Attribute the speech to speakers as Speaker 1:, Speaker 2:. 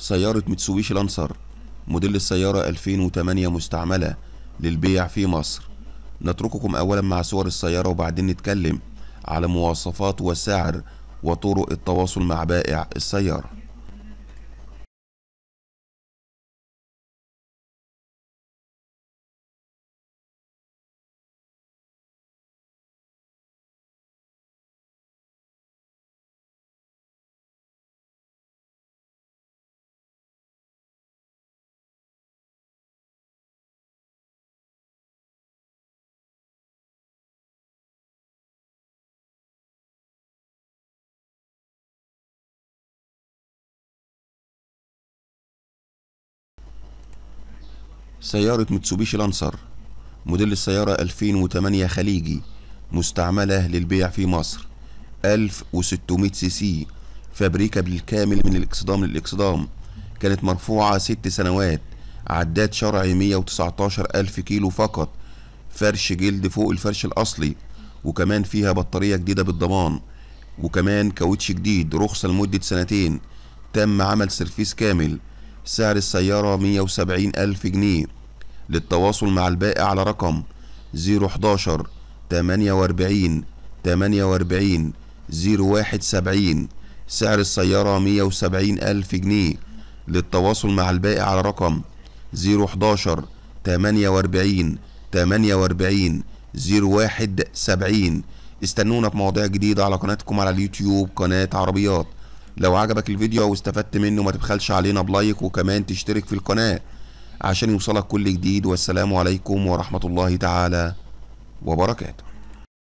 Speaker 1: سيارة ميتسوبيشي لانسر موديل السيارة 2008 مستعملة للبيع في مصر نترككم أولا مع صور السيارة وبعدين نتكلم على مواصفات وسعر وطرق التواصل مع بائع السيارة سيارة متسوبيشي لانسر موديل السيارة 2008 خليجي مستعملة للبيع في مصر 1600 سي سي فابريكا بالكامل من الاكصدام للاكصدام كانت مرفوعة ست سنوات عداد شرعي 119 ألف كيلو فقط فرش جلد فوق الفرش الأصلي وكمان فيها بطارية جديدة بالضمان وكمان كاوتش جديد رخصة لمدة سنتين تم عمل سيرفيس كامل سعر السيارة 170 ألف جنيه للتواصل مع البائع على رقم 011 48 48 0170 سعر السيارة 170 ألف جنيه للتواصل مع البائع على رقم 011 48 48 0170 استنونا في مواضيع جديدة على قناتكم على اليوتيوب قناة عربيات لو عجبك الفيديو واستفدت منه ما تبخلش علينا بلايك وكمان تشترك في القناة عشان يوصلك كل جديد والسلام عليكم ورحمة الله تعالى وبركاته